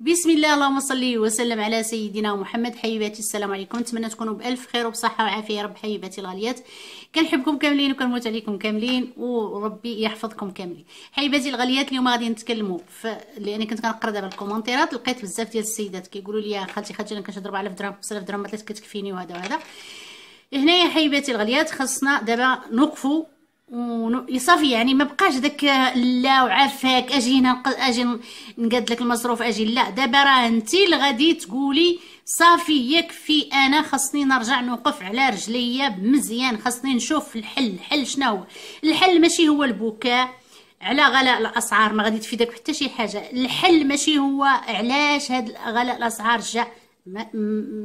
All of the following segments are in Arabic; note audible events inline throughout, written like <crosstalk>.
بسم الله اللهم صل وسلم على سيدنا محمد حبيباتي السلام عليكم نتمنى تكونوا بالف خير وبصحه وعافيه يا رب حبيباتي الغاليات كنحبكم كاملين وكنموت عليكم كاملين وربي يحفظكم كاملين حبيباتي الغاليات اليوم غادي نتكلموا ف... لان كنت كنقرا دابا الكومونتيرات لقيت بزاف ديال السيدات كيقولوا لي خالتي خالتي انا كنشد 4000 درهم 5000 درهم ما كتكفيني وهذا وهذا هنايا حبيباتي الغاليات خاصنا دابا نوقفوا وصافي يعني ما بقاش داك لا وعافاك اجي هنا اجي نقاد لك المصروف اجي لا دابا راه انت اللي غادي تقولي صافي يكفي انا خاصني نرجع نوقف على رجليا مزيان خاصني نشوف الحل الحل شنو هو الحل ماشي هو البكاء على غلاء الاسعار ما غادي تفيدك حتى شي حاجه الحل ماشي هو علاش هاد غلاء الاسعار جا ما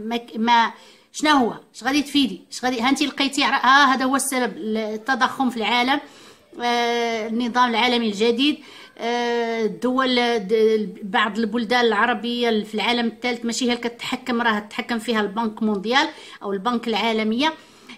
ما, ما شنو هو اش غادي تفيدي اش غادي هانتي لقيتي ها هذا هو السبب التضخم في العالم آه النظام العالمي الجديد آه الدول بعض البلدان العربيه في العالم الثالث ماشي هي اللي كتحكم راه تحكم فيها البنك مونديال او البنك العالميه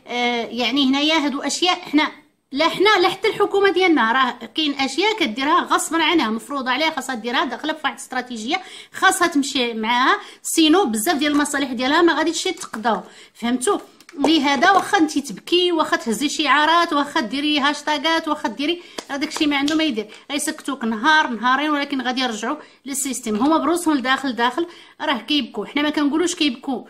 آه يعني هنايا هادو اشياء حنا لا حنا لا حتى الحكومه ديالنا راه كاين اشياء كديرها غصبا عنها مفروضه عليها خاصها ديرها داخله في واحد الاستراتيجيه خاصها تمشي معاها سينو بزاف ديال المصالح ديالها ما غاديش تقضاو فهمتوا لهذا واخا انت تبكي واخا تهزي شعارات واخا ديري هاشتاغات واخا ديري هذاك الشيء ما عنده ما يدير غيسكتوك نهار نهارين ولكن غادي يرجعوا للسيستم هما بروسهم لداخل داخل راه كيبكوا حنا ما كنقولوش كيبكوا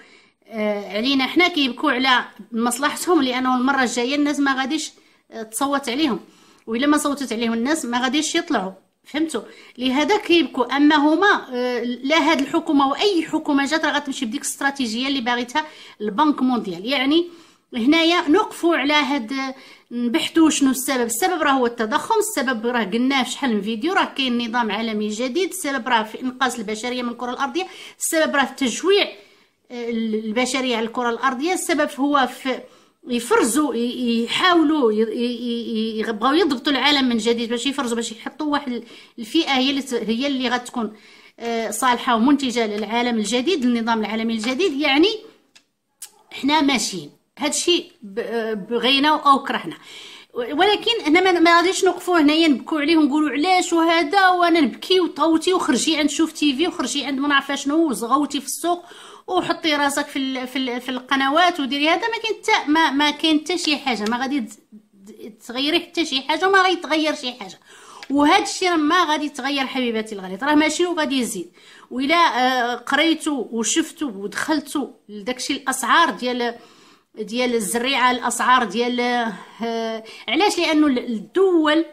آه علينا حنا كيبكوا على مصلحتهم لانه المره الجايه الناس ما غاديش آه، تصوت عليهم والا ما صوتت عليهم الناس ما غاديش يطلعوا فهمتوا لهذا كيبكوا اما هما آه، لا هاد الحكومه واي حكومه جات راه غتمشي بديك الاستراتيجيه اللي باغيتها البنك مونديال يعني هنايا نوقفوا على هاد آه، نبحثوا شنو السبب السبب راه هو التضخم السبب راه قلناه في شحال من فيديو راه كاين نظام عالمي جديد السبب راه في انقاص البشريه من الكره الارضيه السبب راه في تجويع البشريه على الكره الارضيه السبب هو في يفرزوا يحاولوا يبغاو يضبطوا العالم من جديد باش يفرزوا باش يحطوا واحد الفئه هي اللي هي اللي غتكون آه، صالحه ومنتجه للعالم الجديد للنظام العالمي الجديد يعني حنا ماشيين هادشي آه، بغينا او كرهنا ولكن هنا ما غاديش نوقفوا هنايا نبكوا عليه نقولوا علاش وهذا وانا نبكي وطوتي وخرجي عند شوف تيفي وخرجي عند ما نعرف شنو وزغوتي في السوق وحطي راسك في في, في القنوات وديري هذا ما كاين حتى ما ما كاين حتى شي حاجه ما غادي تغيري حتى شي حاجه وما غادي تغير شي حاجه وهذا الشيء ما غادي يتغير حبيباتي الغاليط راه ماشي وغادي يزيد ولا آه، قريتو وشفتو ودخلتو لداكشي الاسعار ديال ديال الزريعه الاسعار ديال آه، علاش لانه الدول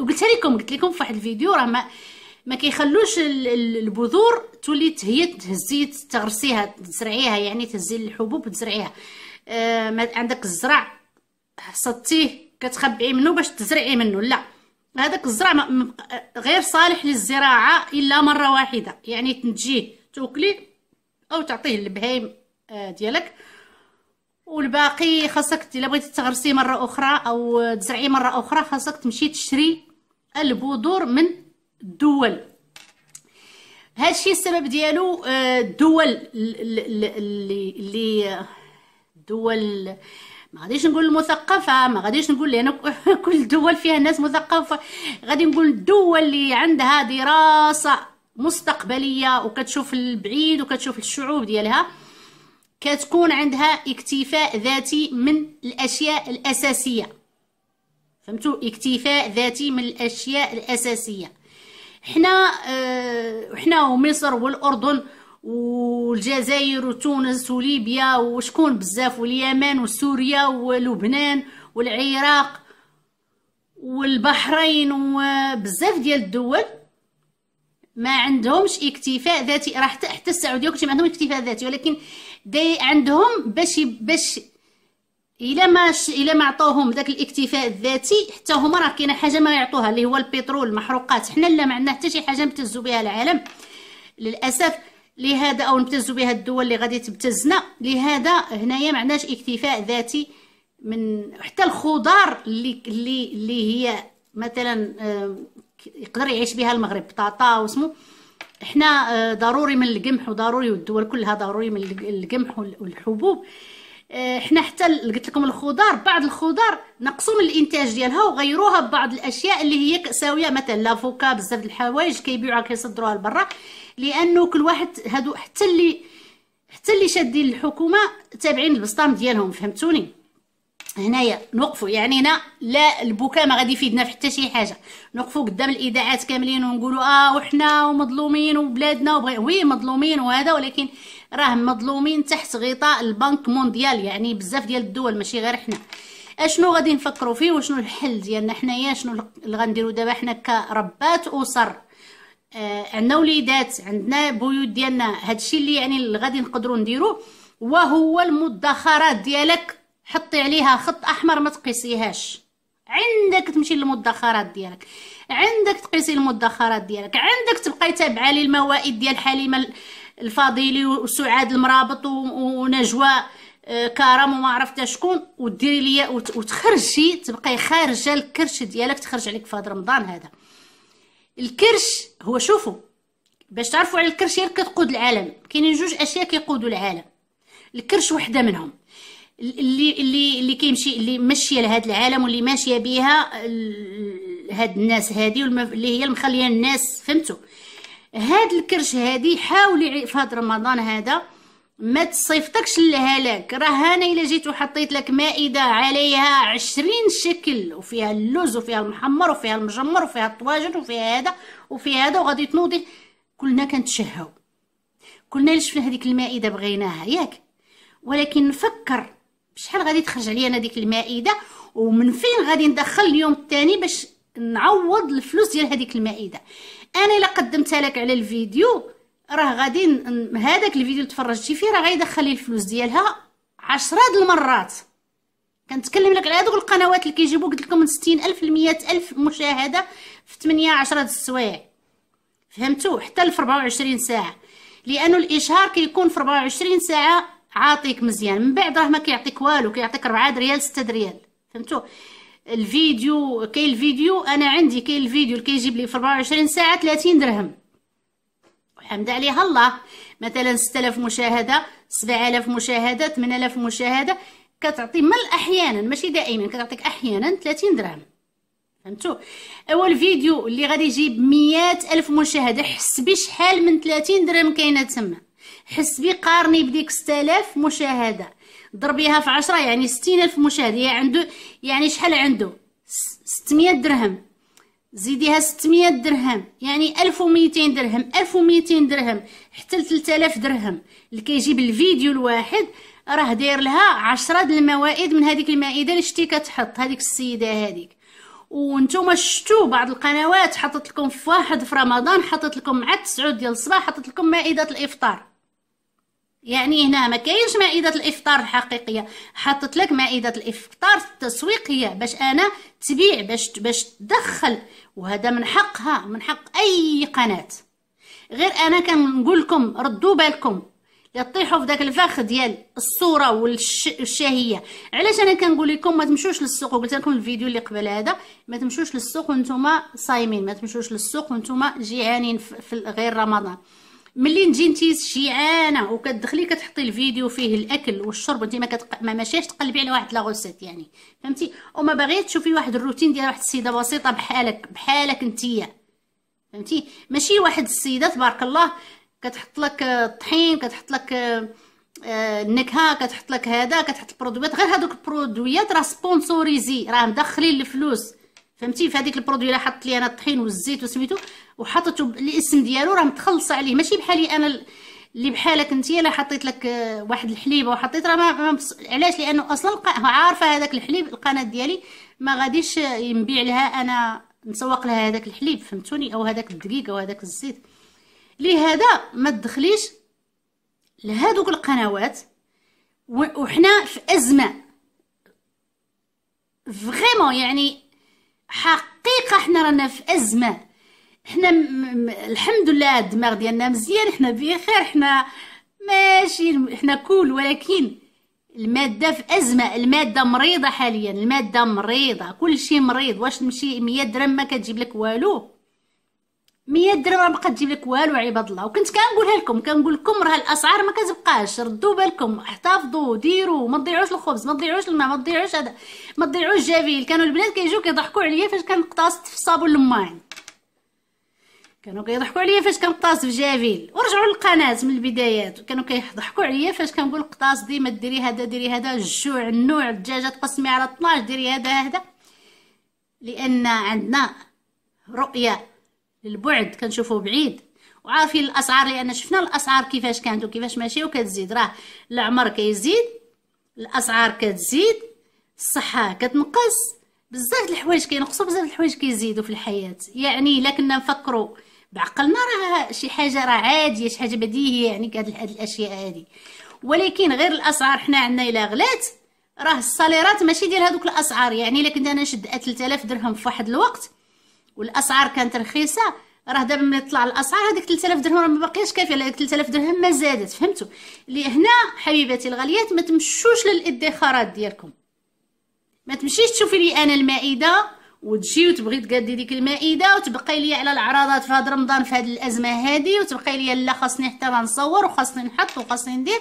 وقلت لكم قلت لكم في واحد الفيديو راه ما ما كيخلوش البذور تولي هي تهزي تغرسيها تزرعيها يعني تهزي الحبوب تزرعيها آه عندك الزرع حصدتيه كتخبعي منه باش تزرعي منه لا هذاك الزرع غير صالح للزراعه الا مره واحده يعني تنتجيه توكلي او تعطيه للبهايم آه، ديالك والباقي خاصك الا بغيتي تغرسي مره اخرى او تزرعي مره اخرى خاصك تمشي تشري البذور من الدول هادشي السبب ديالو آه، الدول اللي آه، دول ما غاديش نقول المثقفه ما غاديش نقول لان <laughs> كل الدول فيها ناس مثقفه غادي نقول الدول اللي عندها دراسه مستقبليه وكتشوف البعيد وكتشوف الشعوب ديالها كتكون عندها اكتفاء ذاتي من الاشياء الاساسيه فهمتوا اكتفاء ذاتي من الاشياء الاساسيه حنا اه حنا ومصر والاردن والجزائر وتونس وليبيا وشكون بزاف واليمن وسوريا ولبنان والعراق والبحرين وبزاف ديال الدول ما عندهمش اكتفاء ذاتي راه حتى السعوديه كنت عندهم اكتفاء ذاتي ولكن دي عندهم باش باش الا ما الا ما عطوهم داك الاكتفاء الذاتي حتى هما راه كاينه حاجه ما يعطوها اللي هو البترول المحروقات حنا لا ما عندنا حتى شي حاجه نبتزوا بها العالم للاسف لهذا او نبتزوا بها الدول اللي غادي تبتزنا لهذا هنايا ما عندناش اكتفاء ذاتي من حتى الخضار اللي اللي اللي هي مثلا يقدر يعيش بها المغرب بطاطا وسمو احنا آه، ضروري من القمح وضروري والدول كلها ضروري من القمح والحبوب آه، احنا حتى قلت لكم الخضار بعض الخضار نقصوا من الانتاج ديالها وغيروها ببعض الاشياء اللي هي ساويه مثلا لافوكا بزاف د الحوايج كيبيعوها كيصدروها لبرا لانه كل واحد هادو حتى اللي حتى اللي شادين الحكومه تابعين البسطام ديالهم فهمتوني هنايا نوقفوا يعني هنا لا البكاء ما غادي يفيدنا في حتى شي حاجه نوقفوا قدام الاذاعات كاملين ونقولوا اه وحنا ومظلومين وبلادنا وبغي وي مظلومين وهذا ولكن راه مظلومين تحت غطاء البنك مونديال يعني بزاف ديال الدول ماشي غير حنا اشنو غادي نفكروا فيه وشنو الحل ديالنا حنايا شنو اللي غنديروا دابا حنا كربات اسر آه عندنا وليدات عندنا بيوت ديالنا هادشي اللي يعني اللي غادي نقدروا نديروه وهو المدخرات ديالك حطي عليها خط احمر ما تقيسيهاش عندك تمشي للمدخرات ديالك عندك تقيسي المدخرات ديالك عندك تبقاي تابعه للموائد ديال حليمه الفاضلي وسعاد المرابط ونجوى آه، كرم وما عرفت شكون وديري ليا وتخرجي تبقاي خارجه الكرش ديالك تخرج عليك في رمضان هذا الكرش هو شوفوا باش تعرفوا على الكرش هي كتقود العالم كاينين جوج اشياء كيقودوا العالم الكرش وحده منهم اللي اللي اللي كيمشي اللي ماشيه لهذا العالم واللي ماشيه بها هاد الناس هادي اللي هي المخليه الناس فهمتوا هاد الكرش هادي حاولي في هاد رمضان هذا ما تصيفطكش للهلاك راه انا الا جيت وحطيت لك مائده عليها عشرين شكل وفيها اللوز وفيها المحمر وفيها المجمر وفيها الطواجن وفيها هذا وفيها هذا وغادي تنوضي كلنا كنتشهوا كلنا اللي شفنا هذيك المائده بغيناها ياك ولكن نفكر شحال غادي تخرج عليا انا ديك المائده ومن فين غادي ندخل اليوم الثاني باش نعوض الفلوس ديال هذيك المائده انا الا قدمتها لك على الفيديو راه غادي هذاك الفيديو اللي تفرجتي فيه راه غيدخل لي الفلوس ديالها عشرات المرات كنتكلم لك على هذوك القنوات اللي كيجيبوا قلت لكم من 60 الف ل 100 الف مشاهده في 8 10 السوايع فهمتوا حتى ل 24 ساعه لانه الاشهار كيكون في 24 ساعه عاطيك مزيان من بعد راه ما كيعطيك والو كيعطيك 4 ريال 6 ريال فهمتوا الفيديو كاين الفيديو انا عندي كاين الفيديو اللي كيجيب لي في 24 ساعه 30 درهم الحمد عليها الله مثلا 6000 مشاهده 7000 مشاهده 8000 مشاهده كتعطي من الاحيان ماشي دائما كتعطيك احيانا 30 درهم فهمتوا اول فيديو اللي غادي يجيب 100000 مشاهده حسبي شحال من 30 درهم كاينه تما حسبي قارني بديك 6000 مشاهده ضربيها في 10 يعني 60000 مشاهده يعني عنده يعني شحال عنده 600 درهم زيديها 600 درهم يعني 1200 درهم 1200 درهم حتى 3000 درهم اللي كيجيب الفيديو الواحد راه داير لها 10 د الموائد من هذيك المائده اللي شتي كتحط هذيك السيده هذيك وانتم شفتوا بعض القنوات حطت لكم في واحد في رمضان حطت لكم مع 9 ديال الصباح حطت لكم مائده الافطار يعني هنا ما كاينش مائده الافطار الحقيقيه حطت لك مائده الافطار التسويقيه باش انا تبيع باش باش تدخل وهذا من حقها من حق اي قناه غير انا كنقول لكم ردوا بالكم تطيحوا في داك الفخ ديال الصوره والشهيه علاش انا كنقول لكم ما تمشوش للسوق قلت لكم الفيديو اللي قبل هذا ما تمشوش للسوق وانتم صايمين ما تمشوش للسوق وانتم جيعانين في غير رمضان ملي نجي انت شيعانه وكتدخلي كتحطي الفيديو فيه الاكل والشرب انت ما كتق... ما ماشيش تقلبي على واحد لاغوسيت يعني فهمتي وما باغيت تشوفي واحد الروتين ديال واحد السيده بسيطه بحالك بحالك انتيا فهمتي ماشي واحد السيده تبارك الله كتحط لك الطحين كتحط لك آه، آه، النكهه كتحط لك هذا كتحط البرودويات غير هذوك البرودويات راه سبونسوريزي راه مدخلين الفلوس فهمتي هذيك البرودوي الا حطت لي انا الطحين والزيت وسميتو وحطته الاسم ديالو راه متخلصه عليه ماشي بحالي انا اللي بحالك انت الا حطيت لك آه، واحد الحليبه وحطيت راه ما بص... علاش لانه اصلا عارفه هذاك الحليب القناه ديالي ما غاديش آه، ينبيع لها انا نسوق لها هذاك الحليب فهمتوني او هذاك الدقيق او هذاك الزيت لهذا ما تدخليش لهذوك القنوات وحنا في ازمه فريمون يعني حقيقه حنا رانا في ازمه حنا م... الحمد لله الدماغ ديالنا مزيان حنا بخير حنا ماشي حنا كول ولكن المادة في أزمة المادة مريضة حاليا المادة مريضة كل شيء مريض واش تمشي مية درهم ما كتجيب لك والو 100 درهم ما بقى تجيب لك والو عباد الله وكنت كنقولها لكم كنقول لكم راه الاسعار ما كتبقاش ردوا بالكم احتفظوا ديروا ما تضيعوش الخبز ما تضيعوش الماء ما تضيعوش هذا ما تضيعوش الجافيل كانوا البنات كيجيو كيضحكوا عليا فاش كنقتص في الصابون الماعن كانوا كيضحكوا عليا فاش كنقطاس في جافيل ورجعوا للقناه من البدايات كانوا كيضحكوا عليا فاش كنقول قطاس ديما ديري هذا ديري هذا الجوع النوع الدجاجه تقسمي على 12 ديري هذا هذا لان عندنا رؤيه للبعد كنشوفوه بعيد وعارفين الاسعار لان شفنا الاسعار كيفاش كانت وكيفاش ماشي وكتزيد راه العمر كيزيد الاسعار كتزيد الصحه كتنقص بزاف الحوايج كينقصوا بزاف الحوايج كيزيدوا في الحياه يعني الا كنا نفكروا بعقلنا راه شي حاجه راه عاديه شي حاجه بديهيه يعني هاد الاشياء هادي ولكن غير الاسعار حنا عندنا الا غلات راه الصاليرات ماشي ديال هذوك الاسعار يعني الا كنت انا نشد 3000 درهم في واحد الوقت والاسعار كانت رخيصه راه دابا ملي طلع الاسعار هذيك 3000 درهم راه ما باقياش كافيه هذيك 3000 درهم ما زادت فهمتوا اللي هنا حبيباتي الغاليات ما تمشوش للادخارات ديالكم ما تمشيش تشوفي لي انا المائده وتجي وتبغي تقادي ديك المائده وتبقاي لي على العراضات في هذا رمضان في هذه الازمه هذه وتبقاي لي لا خاصني حتى نصور وخاصني نحط وخاصني ندير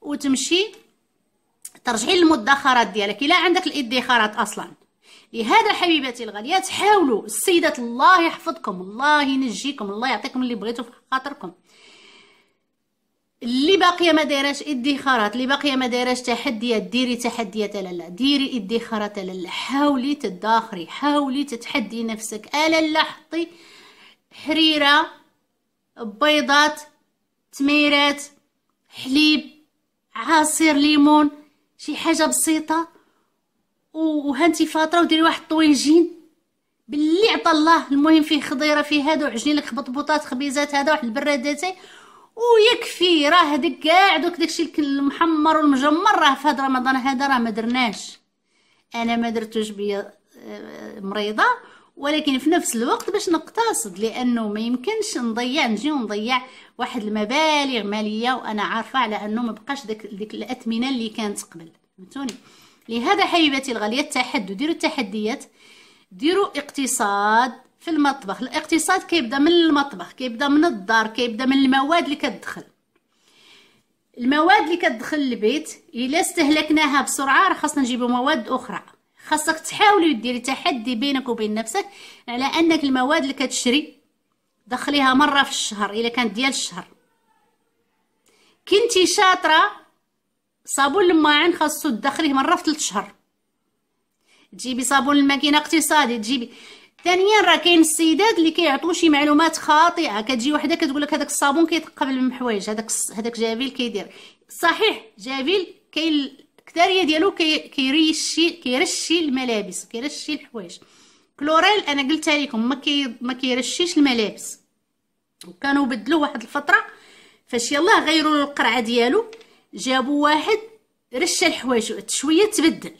وتمشي ترجعي للمدخرات ديالك الا عندك الادخارات اصلا لهذا حبيباتي الغاليات حاولوا السيدات الله يحفظكم الله ينجيكم الله يعطيكم اللي بغيتو في خاطركم اللي باقيه ما دايراش ادخارات اللي باقيه ما دايراش تحديات ديري تحديات لا ديري ادخارات لا حاولي تداخري حاولي تتحدي نفسك لا حطي حريره بيضات تميرات حليب عصير ليمون شي حاجه بسيطه وهانتي فاطره وديري واحد الطويجين باللي عطى الله المهم فيه خضيره فيه هادو عجين لك بطبوطات خبيزات هذا واحد البراداتي ويكفي راه هذيك كاع دوك داكشي المحمر والمجمر راه في هذا رمضان هذا راه ما درناش انا ما درتوش بيا آه، مريضه ولكن في نفس الوقت باش نقتصد لانه ما يمكنش نضيع نجي ونضيع واحد المبالغ ماليه وانا عارفه على انه ما بقاش ديك ديك الاثمنه اللي كانت قبل فهمتوني لهذا حبيبتي الغالية التحدي ديروا التحديات ديروا اقتصاد في المطبخ الاقتصاد كيبدا من المطبخ كيبدا من الدار كيبدا من المواد اللي كتدخل المواد اللي كتدخل البيت الا استهلكناها بسرعه راه خاصنا نجيبو مواد اخرى خاصك تحاولي ديري تحدي بينك وبين نفسك على انك المواد اللي كتشري دخليها مره في الشهر الا كانت ديال الشهر كنتي شاطره صابون الماعن خاصو تدخليه مره في 3 شهر تجيبي صابون الماكينه اقتصادي تجيبي ثانيا راه كاين السيدات اللي كيعطيو شي معلومات خاطئه كتجي وحده كتقول لك هذاك الصابون كيتقبل من محوايج هذاك هذاك جافيل كيدير صحيح جافيل كاين الكثاريه ديالو كيرشي كيرشي الملابس كيرشي الحوايج كلوريل انا قلتها لكم ما كي ما كيرشيش الملابس وكانوا بدلو واحد الفتره فاش يلاه غيروا القرعه ديالو جابوا واحد رش الحوايج شويه تبدل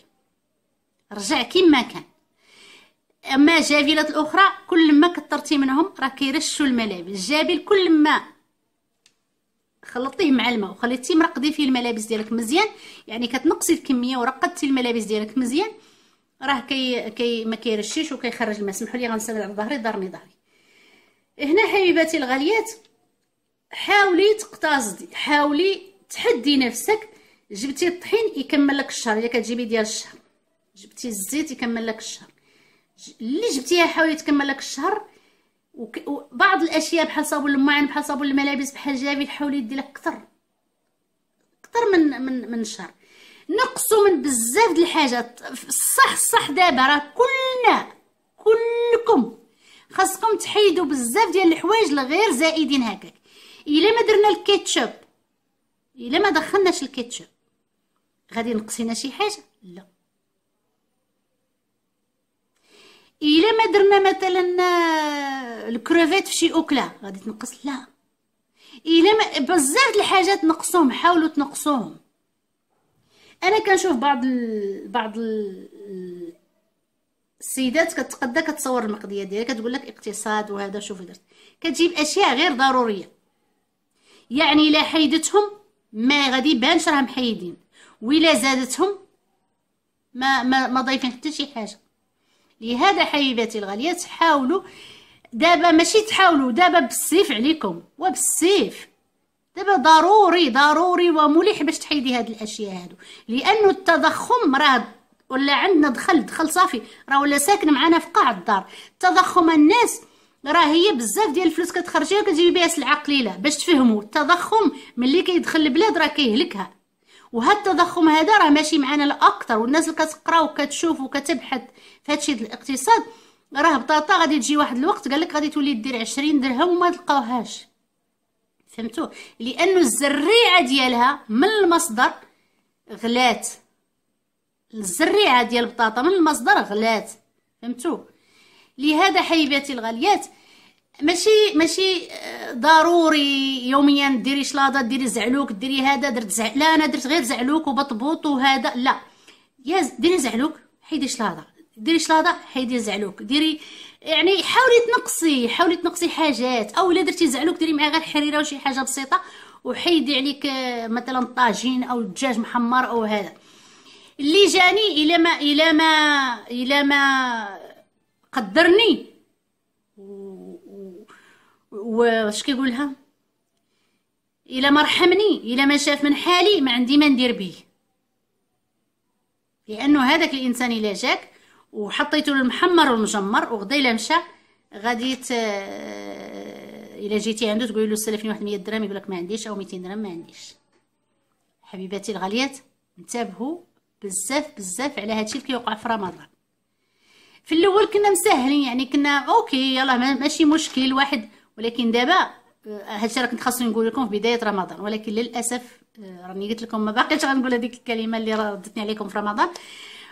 رجع كيما كان اما جابيلات الاخرى كل ما كثرتي منهم راه كيرشوا الملابس جابيل كل ما خلطيه مع الماء وخليتيه مرقدي فيه الملابس ديالك مزيان يعني كتنقصي الكميه ورقدتي الملابس ديالك مزيان راه كي, كي ما كيرشيش وكيخرج الماء سمحوا لي غنسال على ظهري ضرني ظهري هنا حبيباتي الغاليات حاولي تقتصدي حاولي تحدي نفسك جبتي الطحين يكمل لك الشهر الا كتجيبي ديال الشهر جبتي الزيت يكمل لك الشهر اللي جبتيها حاولي تكمل لك الشهر وبعض الاشياء بحال صابون الماعن بحال صابون الملابس بحال جافيل حاولي دير لك اكثر اكثر من من من شهر نقصوا من بزاف د الحاجات صح صح دابا راه كلنا كلكم خاصكم تحيدوا بزاف ديال الحوايج الغير زائدين هكاك الا ما درنا الكاتشب الا ما دخلناش الكاتشب غادي نقصينا شي حاجه لا الا ما درنا مثلا آه، الكروفيت في شي اكله غادي تنقص لا الا ما بزاف د الحاجات نقصوهم حاولوا تنقصوهم انا كنشوف بعض ال... بعض ال... السيدات كتقدا كتصور المقضيه ديالها كتقول لك اقتصاد وهذا شوفي درت كتجيب اشياء غير ضروريه يعني لا حيدتهم ما غادي يبانش راه محيدين ولا زادتهم ما ما, ما ضايفين حتى شي حاجه لهذا حبيباتي الغاليات حاولوا دابا ماشي تحاولوا دابا بالسيف عليكم وبالسيف دابا ضروري ضروري ومليح باش تحيدي هاد الاشياء هادو لانه التضخم راه ولا عندنا دخل دخل صافي راه ولا ساكن معانا في قاع الدار تضخم الناس راه هي بزاف ديال الفلوس كتخرجيها كتجيبي بها سلعه قليله باش تفهموا التضخم ملي كيدخل البلاد راه كيهلكها وهاد التضخم هذا راه ماشي معانا الاكثر والناس اللي كتقرا وكتشوف وكتبحث في هادشي الاقتصاد راه بطاطا غادي تجي واحد الوقت لك غادي تولي دير 20 درهم وما تلقاوهاش فهمتوا لانه الزريعه ديالها من المصدر غلات الزريعه ديال البطاطا من المصدر غلات فهمتوا لهذا حبيباتي الغاليات ماشي ماشي آه، ضروري يوميا ديري شلاضه ديري زعلوك ديري هذا درت زعل لا انا درت غير زعلوك وبطبوط وهذا لا يا ديري زعلوك حيدي شلاضه ديري شلاضه حيدي زعلوك ديري يعني حاولي تنقصي حاولي تنقصي حاجات او الا درتي زعلوك ديري معاه غير حريره وشي حاجه بسيطه وحيدي عليك آه، مثلا الطاجين او الدجاج محمر او هذا اللي جاني الى ما الى ما الى ما قدرني واش كيقولها الا ما رحمني الا ما شاف من حالي ما عندي ما ندير به لانه هذاك الانسان الا جاك وحطيته المحمر والمجمر وغدا الا مشى غادي الا جيتي عنده تقولي له سلفني واحد 100 درهم يقول لك ما عنديش او 200 درهم ما عنديش حبيباتي الغاليات انتبهوا بزاف بزاف على هادشي اللي كيوقع في رمضان في الاول كنا مسهلين يعني كنا اوكي يلا ماشي مشكل واحد ولكن دابا آه، هادشي راه كنت خاصني نقول لكم في بدايه رمضان ولكن للاسف آه، راني قلت لكم ما باقيتش غنقول هذيك الكلمه اللي ردتني عليكم في رمضان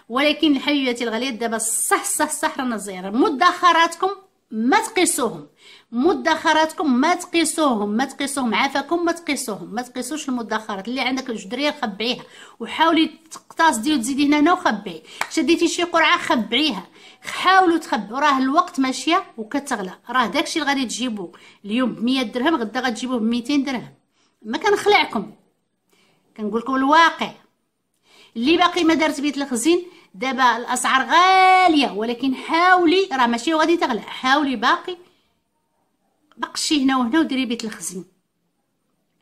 ولكن حبيباتي الغاليات دابا صح صح صح رانا زير مدخراتكم ما تقيسوهم مدخراتكم ما تقيسوهم ما تقيسوهم عافاكم ما تقيسوهم ما تقيسوش المدخرات اللي عندك جدريه خبعيها وحاولي تقتصدي وتزيدي هنا وخبعي شديتي شي قرعه خبعيها حاولوا تخبوا راه الوقت ماشيه وكتغلى راه داكشي اللي غادي تجيبوه اليوم ب 100 درهم غدا غتجيبوه ب 200 درهم ما كنخلعكم كنقول لكم الواقع اللي باقي ما دارت بيت الخزين دابا الاسعار غاليه ولكن حاولي راه ماشي غادي تغلى حاولي باقي بقشي هنا وهنا وديري بيت الخزين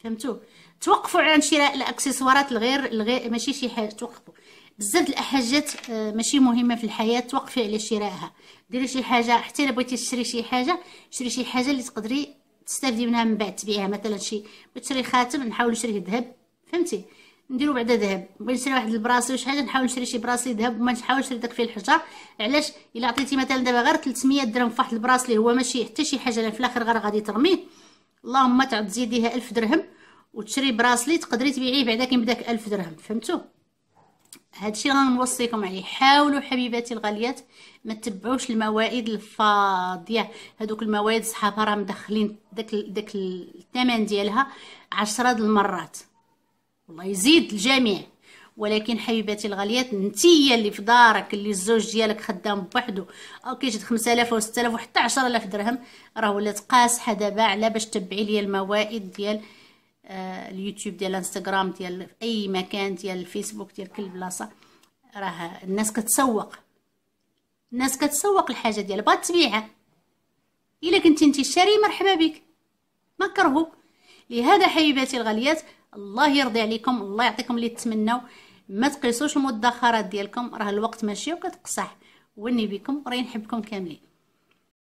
فهمتوا توقفوا على شراء الاكسسوارات الغير الغير ماشي شي حاجه توقفوا بزاف د الاحاجات آه، ماشي مهمه في الحياه توقفي على شرائها ديري شي حاجه حتى الا بغيتي تشري شي حاجه شري شي حاجه اللي تقدري تستافدي منها من بعد تبيعها مثلا شي بتشري خاتم نحاول نشريه ذهب فهمتي نديرو بعدا ذهب بغيت نشري واحد البراسي وشي حاجه نحاول نشري شي براسي ذهب وما نحاولش نشري داك فيه الحجر علاش الا عطيتي مثلا دابا غير 300 درهم فواحد البراسلي هو ماشي حتى شي حاجه لا في الاخر غير غادي ترميه اللهم تعاد تزيديها 1000 درهم وتشري براسلي تقدري تبيعيه بعدا كاين 1000 درهم فهمتوا هادشي اللي غنوصيكم عليه حاولوا حبيباتي الغاليات ما تتبعوش الموائد الفاضيه هذوك الموائد صحابها راه مدخلين داك داك الثمن ديالها عشرة المرات والله يزيد الجميع ولكن حبيباتي الغاليات نتيا اللي في دارك اللي الزوج ديالك خدام بوحدو او كيجد 5000 و 6000 وحتى 10000 درهم راه ولات قاصحه دابا على باش تبعي ليا الموائد ديال آه، اليوتيوب ديال انستغرام ديال اي مكان ديال الفيسبوك ديال كل بلاصه راه الناس كتسوق الناس كتسوق الحاجه ديالها بغات تبيعها الا كنتي انت الشاري مرحبا بك ما كرهو لهذا حبيباتي الغاليات الله يرضي عليكم الله يعطيكم اللي تتمنوا ما تقيسوش المدخرات ديالكم راه الوقت ماشي وكتقصح وني بكم راني نحبكم كاملين